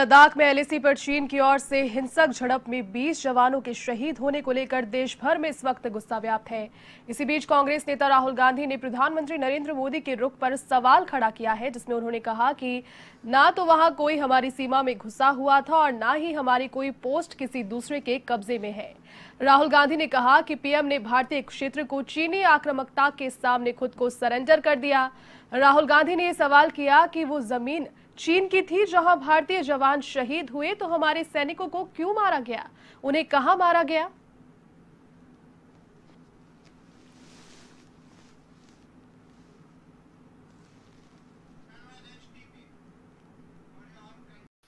लद्दाख में एलएसी पर चीन की ओर से हिंसक झड़प में 20 जवानों के शहीद होने को लेकर देश भर में इस वक्त गुस्सा व्याप्त है इसी बीच कांग्रेस नेता राहुल गांधी ने प्रधानमंत्री नरेंद्र मोदी के रुख पर सवाल खड़ा किया है जिसमें उन्होंने कहा कि ना तो वहां कोई हमारी सीमा में घुसा हुआ था और ना ही हमारी कोई पोस्ट किसी दूसरे के कब्जे में है राहुल गांधी ने कहा कि पीएम ने भारतीय क्षेत्र को चीनी आक्रामकता के सामने खुद को सरेंडर कर दिया राहुल गांधी ने सवाल किया कि वो जमीन चीन की थी जहां भारतीय जवान शहीद हुए तो हमारे सैनिकों को क्यों मारा गया उन्हें कहां मारा गया